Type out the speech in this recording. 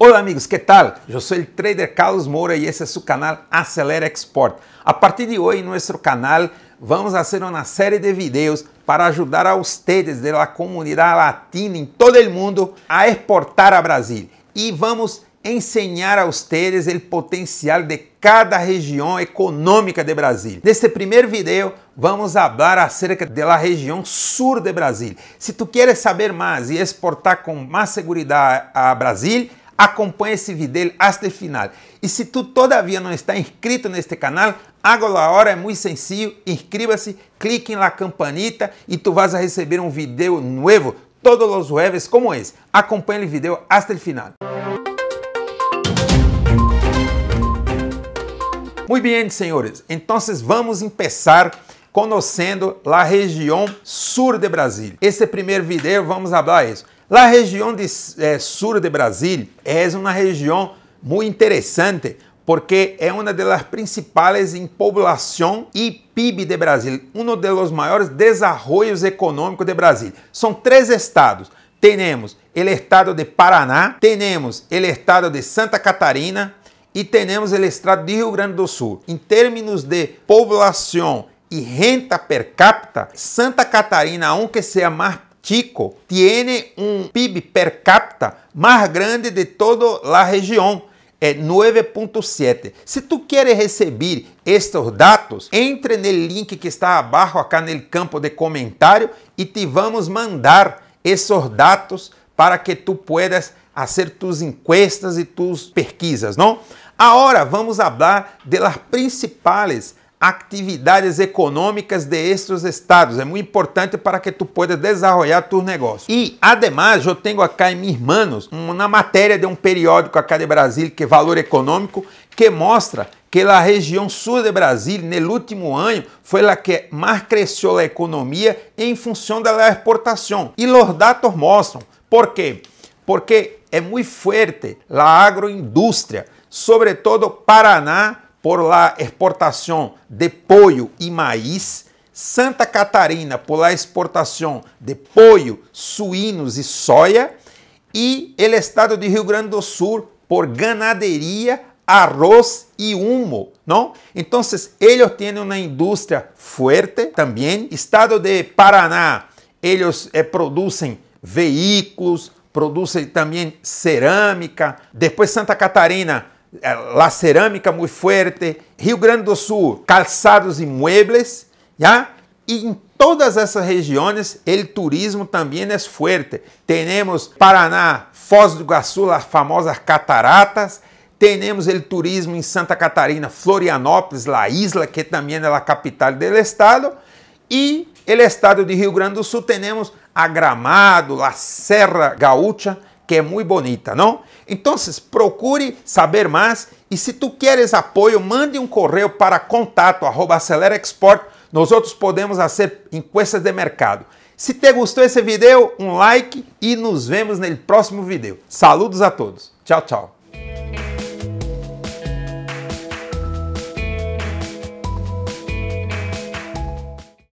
Olá amigos, que tal? Eu sou o trader Carlos Moura e esse é o canal Acelera Export. A partir de hoje, em nosso canal, vamos fazer uma série de vídeos para ajudar a vocês da comunidade latina em todo o mundo a exportar a Brasil. E vamos ensinar a vocês o potencial de cada região econômica de Brasil. Neste primeiro vídeo, vamos falar acerca da região sul de Brasil. Se tu queres saber mais e exportar com mais segurança a Brasil, Acompanhe esse vídeo até o final. E se tu todavia não está inscrito neste canal, agora a hora é muito sencillo, inscreva-se, clique na campanita e tu vas a receber um vídeo novo todos os jueves como esse. Acompanhe o vídeo até o final. Muito bem, senhores. Então vamos começar conhecendo a região sul de Brasil. Esse primeiro vídeo vamos falar isso. A região de, eh, de Brasil é uma região muito interessante porque é uma das principais em população e PIB de Brasil, um dos maiores desarrollos econômicos de Brasil. São três estados. Temos o estado de Paraná, temos o estado de Santa Catarina e temos o estado de Rio Grande do Sul. Em termos de população e renta per capita, Santa Catarina, aunque sea más chico, tiene un PIB per capita más grande de toda la región. É 9.7. Se tu queres receber estes dados, entre no link que está abaixo, acá no campo de comentário, e te vamos mandar esses dados para que tu puedas fazer tus encuestas e tus pesquisas, não? Agora vamos falar das principais atividades econômicas de estes estados. É muito importante para que tu possa desenvolver tu negócio. E, ademais, eu tenho aqui em meus irmãos uma matéria de um periódico aqui de Brasília, que é Valor Econômico, que mostra que a região sul de Brasília, no último ano, foi a que mais cresceu a economia em função da exportação. E os dados mostram. Por quê? Porque é muito forte a agroindústria, sobretudo Paraná, por la exportação de pollo e maíz, Santa Catarina por la exportação de pollo, suínos e soja, e o estado de Rio Grande do Sul por ganaderia, arroz e humo, não? Então, eles têm uma indústria forte também. Estado de Paraná, eles eh, produzem veículos, produzem também cerâmica. Depois, Santa Catarina é, la cerâmica muito forte, Rio Grande do Sul, calçados e muebles, já? E em todas essas regiões, o turismo também é forte. Temos Paraná, Foz do Iguaçu, as famosas cataratas, temos o turismo em Santa Catarina, Florianópolis, La Isla, que também é a capital do estado, e o estado de Rio Grande do Sul, temos a Gramado, a Serra Gaúcha, que é muito bonita, não? Então, procure saber mais e se tu queres apoio, mande um correio para contato arroba acelera export. Nós outros podemos fazer encuestas de mercado. Se te gostou esse vídeo, um like e nos vemos no próximo vídeo. Saludos a todos. Tchau, tchau.